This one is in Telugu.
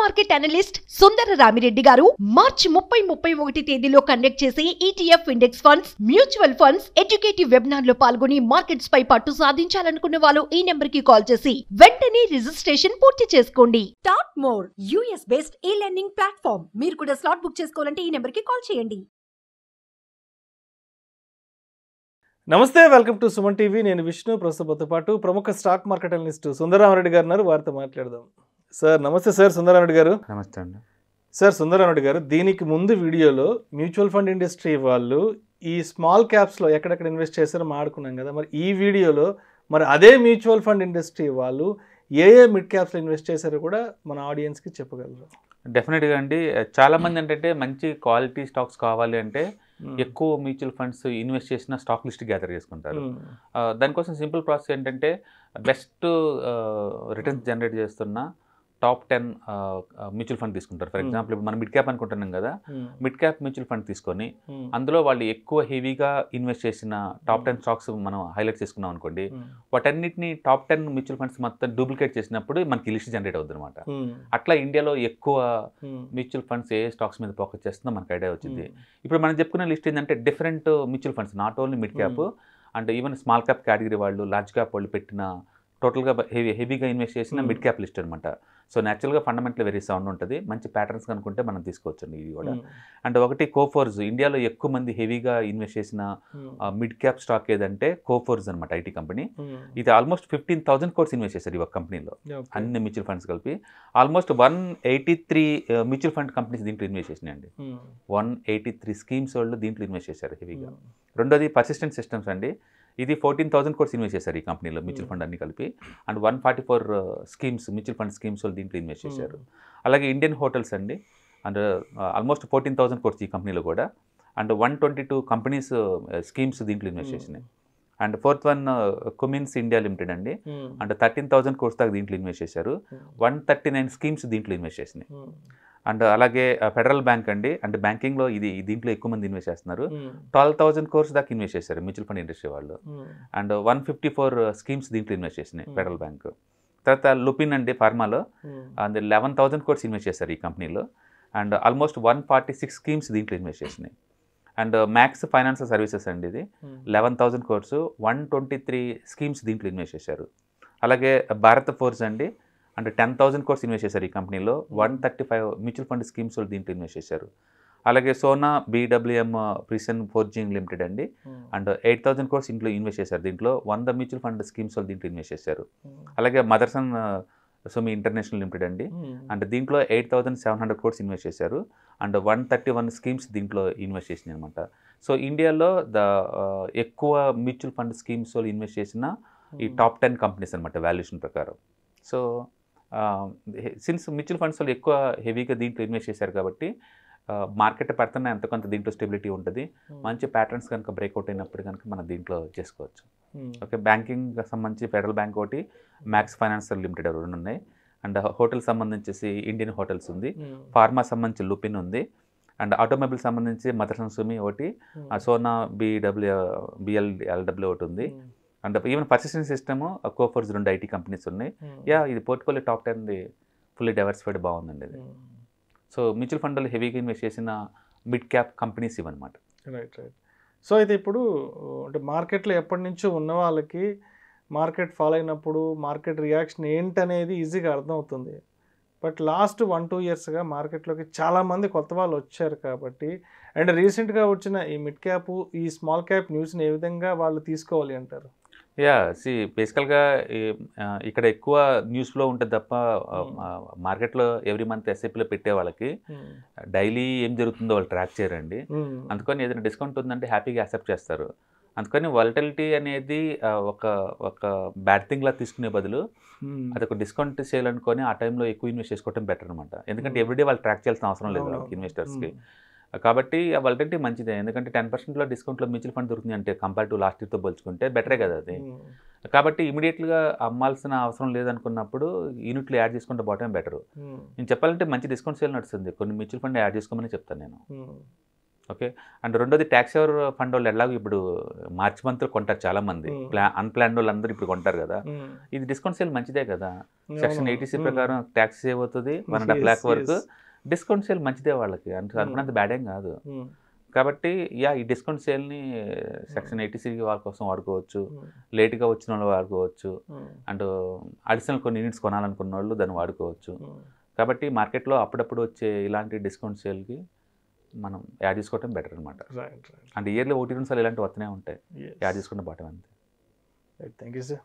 మార్కెట్ అనలిస్ట్ సుందర రామిరెడ్డి గారు మార్చి ముప్పై ముప్పై ఒకటి తేదీలో కండక్ట్ చేసే ETF index funds mutual funds educative webinar లో పాల్గొని మార్కెట్స్ పై పట్టు సాధించాలనుకున్న వాళ్ళు ఈ నెంబర్ కి కాల్ చేసి వెంటనే రిజిస్ట్రేషన్ పూర్తి చేసుకోండి top more US based e learning platform మీరు కూడా స్లాట్ బుక్ చేసుకోవాలంటే ఈ నెంబర్ కి కాల్ చేయండి నమస్తే వెల్కమ్ టు సుమన్ టీవీ నేను విష్ణు ప్రస్తుతంతో పాటు ప్రముఖ స్టాక్ మార్కెట్ అనలిస్ట్ సుందరరామరెడ్డి గారు వారితో మాట్లాడదాం సార్ నమస్తే సార్ సుందరారెడ్డి గారు నమస్తే అండి సార్ సుందరారెడ్డి గారు దీనికి ముందు వీడియోలో మ్యూచువల్ ఫండ్ ఇండస్ట్రీ వాళ్ళు ఈ స్మాల్ క్యాప్స్లో ఎక్కడెక్కడ ఇన్వెస్ట్ చేస్తారో మాడుకున్నాం కదా మరి ఈ వీడియోలో మరి అదే మ్యూచువల్ ఫండ్ ఇండస్ట్రీ వాళ్ళు ఏ ఏ మిడ్ క్యాప్స్లో ఇన్వెస్ట్ చేశారో కూడా మన ఆడియన్స్కి చెప్పగలరు డెఫినెట్గా అండి చాలామంది ఏంటంటే మంచి క్వాలిటీ స్టాక్స్ కావాలి అంటే ఎక్కువ మ్యూచువల్ ఫండ్స్ ఇన్వెస్ట్ చేసిన స్టాక్ లిస్ట్ గ్యాదర్ చేసుకుంటారు దానికోసం సింపుల్ ప్రాసెస్ ఏంటంటే బెస్ట్ రిటర్న్స్ జనరేట్ చేస్తున్న టాప్ టెన్ మ్యూచువల్ ఫండ్ తీసుకుంటారు ఫర్ hmm. ఎగ్జాంపుల్ ఇప్పుడు మనం మిడ్ క్యాప్ అనుకుంటున్నాం కదా hmm. Mid cap mutual fund తీసుకొని hmm. అందులో వాళ్ళు ఎక్కువ హెవీగా ఇన్వెస్ట్ చేసిన టాప్ టెన్ స్టాక్స్ మనం హైలైట్ చేసుకున్నాం అనుకోండి వాటన్నిటిని టాప్ టెన్ మ్యూచువల్ ఫండ్స్ మొత్తం డూప్లికేట్ చేసినప్పుడు మనకి లిస్ట్ జనరేట్ అవుతుంది అనమాట అట్లా ఇండియాలో ఎక్కువ మ్యూచువల్ ఫండ్స్ ఏ స్టాక్స్ మీద ఫోకస్ చేస్తుందో మనకు ఐడియా వచ్చింది ఇప్పుడు మనం చెప్పుకున్న లిస్ట్ ఏంటంటే different mutual funds not only mid cap అంటే ఈవెన్ స్మాల్ క్యాప్ కేటగిరీ వాళ్ళు లార్జ్ క్యాప్ వాళ్ళు పెట్టిన టోటల్గా హెవీ హెవీగా ఇన్వెస్ట్ చేసిన మిడ్ క్యాప్ లిస్ట్ అనమాట సో న్యాచురల్గా ఫండమెంటల్ వెరీ సౌండ్ ఉంటుంది మంచి ప్యాటర్న్స్ కనుక్కుంటే మనం తీసుకోవచ్చండి ఇది కూడా అండ్ ఒకటి కోఫోర్స్ ఇండియాలో ఎక్కువ మంది హెవీగా ఇన్వెస్ట్ చేసిన మిడ్ క్యాప్ స్టాక్ ఏదంటే కోఫోర్స్ అనమాట ఐటీ కంపెనీ ఇది almost fifteen thousand crores invest చేశారు ఈ ఒక కంపెనీలో అన్ని మ్యూచువల్ ఫండ్స్ కలిపి almost one eighty three mutual fund companies దీంట్లో ఇన్వెస్ట్ చేసినాయండి వన్ ఎయిటీ త్రీ స్కీమ్స్ వాళ్ళు దీంట్లో ఇన్వెస్ట్ చేశారు హెవీగా రెండోది పర్సిస్టెంట్ సిస్టమ్స్ అండి ఇది ఫోర్టీన్ థౌసండ్ కోర్స్ ఇన్వెస్ట్ చేశారు ఈ కంపెనీలో మ్యూచువల్ hmm. ఫండ్ అన్ని కలిపి and one forty four uh, schemes mutual fund schemes దీంట్లో ఇన్వెస్ట్ hmm. చేశారు అలాగే ఇండియన్ హోటల్స్ అండి and almost uh, fourteen thousand crores ఈ కంపెనీలో కూడా and one twenty two companies uh, schemes దీంట్లో ఇన్వెస్ట్ hmm. చేసినాయి and fourth one Cummins India Limited అండి అండ్ థర్టీన్ థౌసండ్ కోర్స్ దాకా దీంట్లో ఇన్వెస్ట్ చేశారు వన్ థర్టీ నైన్ స్కీమ్స్ దీంట్లో ఇన్వెస్ట్ చేసినాయి అండ్ అలాగే ఫెడరల్ బ్యాంక్ అండి బ్యాంకింగ్ బ్యాంకింగ్లో ఇది దీంట్లో ఎక్కువ మంది ఇన్వెస్ట్ చేస్తున్నారు ట్వెల్వ్ థౌసండ్ కోర్స్ దాకా ఇన్వెస్ట్ చేశారు మ్యూచువల్ ఫండ్ ఇండస్ట్రీ వాళ్ళు and one fifty four schemes దీంట్లో ఇన్వెస్ట్ చేసినాయి ఫెడరల్ బ్యాంక్ తర్వాత లుపిన్ అండి ఫార్మాలో and eleven thousand crores invest చేశారు ఈ కంపెనీలో and almost one forty six schemes దీంట్లో ఇన్వెస్ట్ చేసినాయి అండ్ మ్యాక్స్ ఫైనాన్స్ సర్వీసెస్ అండి ఇది eleven thousand crores one twenty three schemes దీంట్లో ఇన్వెస్ట్ చేశారు అలాగే భారత్ ఫోర్స్ అండి అంటే టెన్ థౌసండ్ కోర్స్ ఇన్వెస్ట్ చేశారు ఈ కంపెనీలో hmm. One thirty five mutual fund schemes దీంట్లో ఇన్వెస్ట్ చేశారు అలాగే Sona BWM precision forging limited అండి hmm. And eight thousand crores ఇంట్లో ఇన్వెస్ట్ చేశారు దీంట్లో వంద మ్యూచువల్ ఫండ్ స్కీమ్స్ వాళ్ళు దీంట్లో ఇన్వెస్ట్ చేశారు hmm. అలాగే మదర్సన్ సుమి ఇంటర్నేషనల్ లిమిటెడ్ అండి అండ్ దీంట్లో eight thousand seven hundred crores invest చేశారు and one thirty one schemes దీంట్లో ఇన్వెస్ట్ చేసింది అనమాట సో ఇండియాలో ద ఎక్కువ మ్యూచువల్ ఫండ్ స్కీమ్స్ వాళ్ళు ఇన్వెస్ట్ చేసిన ఈ టాప్ టెన్ కంపెనీస్ అనమాట వాల్యుయేషన్ ప్రకారం సో సిన్స్ మ్యూచువల్ ఫండ్స్లో ఎక్కువ హెవీగా దీంట్లో ఇన్వెస్ట్ చేశారు కాబట్టి మార్కెట్ పడుతున్నా ఎంత కొంత దీంట్లో స్టెబిలిటీ ఉంటుంది మంచి ప్యాటర్న్స్ కనుక బ్రేక్అవుట్ అయినప్పుడు కనుక మనం దీంట్లో చేసుకోవచ్చు ఓకే బ్యాంకింగ్ సంబంధించి ఫెడరల్ బ్యాంక్ ఒకటి మ్యాక్స్ ఫైనాన్స్ లిమిటెడ్ రెండు ఉన్నాయి అండ్ హోటల్ సంబంధించేసి ఇండియన్ హోటల్స్ ఉంది ఫార్మా సంబంధించి లుపిన్ ఉంది అండ్ ఆటోమొబైల్ సంబంధించి మదర్సన్ సుమి ఒకటి సోనా బీడబ్ల్యూ బిఎల్ఎల్డబ్ల్యూ ఒకటి ఉంది and even Persistent system Coforge రెండు ఐటీ కంపెనీస్ ఉన్నాయి hmm. యా ఇది portfolio top ten fully diversified బాగుందండి ఇది hmm. సో మ్యూచువల్ ఫండ్లో హెవీగా ఇన్వెస్ట్ చేసిన మిడ్ క్యాప్ కంపెనీస్ ఇవన్నమాట రైట్ రైట్ సో అయితే ఇప్పుడు అంటే మార్కెట్లో ఎప్పటి నుంచో ఉన్న వాళ్ళకి మార్కెట్ ఫాలో అయినప్పుడు మార్కెట్ రియాక్షన్ ఏంటనేది ఈజీగా అర్థమవుతుంది బట్ లాస్ట్ వన్ టూ ఇయర్స్గా మార్కెట్లోకి చాలామంది కొత్త వాళ్ళు వచ్చారు కాబట్టి అండ్ రీసెంట్గా వచ్చిన ఈ మిడ్ క్యాప్ ఈ స్మాల్ క్యాప్ న్యూస్ని ఏ విధంగా వాళ్ళు తీసుకోవాలి అంటారు యా సి బేసికల్గా ఇక్కడ ఎక్కువ న్యూస్లో ఉంటుంది తప్ప hmm. మార్కెట్లో ఎవ్రీ మంత్ ఎస్ఐపిలో పెట్టే వాళ్ళకి hmm. డైలీ ఏం జరుగుతుందో వాళ్ళు ట్రాక్ చేయరండి hmm. అందుకని ఏదైనా డిస్కౌంట్ ఉందంటే హ్యాపీగా యాక్సెప్ట్ చేస్తారు అందుకని వాలటిలిటీ అనేది ఒక ఒక బ్యాడ్ థింగ్లా తీసుకునే బదులు అది ఒక డిస్కౌంట్ చేయాలనుకొని ఆ టైంలో ఎక్కువ ఇన్వెస్ట్ చేసుకోవడం బెటర్ అనమాట ఎందుకంటే ఎవ్రీడే వాళ్ళు ట్రాక్ చేయాల్సిన అవసరం లేదు ఇన్వెస్టర్స్కి కాబట్టి వాళ్ళకంటే మంచిదే ఎందుకంటే టెన్ పర్సెంట్లో డిస్కౌంట్లో మ్యూచువల్ ఫండ్ దొరుకుతుంది అంటే కంపేర్ టు లాస్ట్ ఇయర్తో పోల్చుకుంటే బెటరే కదా అది hmm. కాబట్టి ఇమీడియట్గా అమ్మాల్సిన అవసరం లేదనుకున్నప్పుడు యూనిట్లు యాడ్ చేసుకుంటే పోవటమే బెటర్ hmm. నేను చెప్పాలంటే మంచి డిస్కౌంట్ సేల్ నడుస్తుంది కొన్ని మ్యూచువల్ ఫండ్ యాడ్ చేసుకోమని చెప్తాను నేను hmm. ఓకే అండ్ రెండోది ట్యాక్స్ ఎవరు ఫండ్ వాళ్ళు ఎలాగో ఇప్పుడు మార్చి మంత్ కొంటారు చాలా మంది అన్ప్లాన్ వాళ్ళు అందరూ ఇప్పుడు కొంటారు కదా ఇది డిస్కౌంట్ సేల్ మంచిదే కదా సెక్షన్ ఎయిటీసీ ప్రకారం ట్యాక్స్ సేవ్ అవుతుంది వన్ అండ్ హాఫ్ ల్యాక్ వరకు డిస్కౌంట్ సేల్ మంచిదే వాళ్ళకి అంటే అనుకున్నంత బ్యాడేం కాదు కాబట్టి యా ఈ డిస్కౌంట్ సేల్ని సెక్షన్ ఎయిటీ సిక్స్ వాళ్ళ కోసం వాడుకోవచ్చు లేట్గా వచ్చిన వాళ్ళు వాడుకోవచ్చు అండ్ అడిషనల్ కొన్ని యూనిట్స్ కొనాలనుకున్న వాళ్ళు దాన్ని వాడుకోవచ్చు కాబట్టి మార్కెట్లో అప్పుడప్పుడు వచ్చే ఇలాంటి డిస్కౌంట్ సేల్కి మనం యాడ్ చేసుకోవటం బెటర్ అనమాట అంటే ఇయర్లీ ఓటీ రెండు సార్లు ఇలాంటివి వస్తూనే ఉంటాయి యాడ్ చేసుకుంటే బాటం అంతే థ్యాంక్ యూ సార్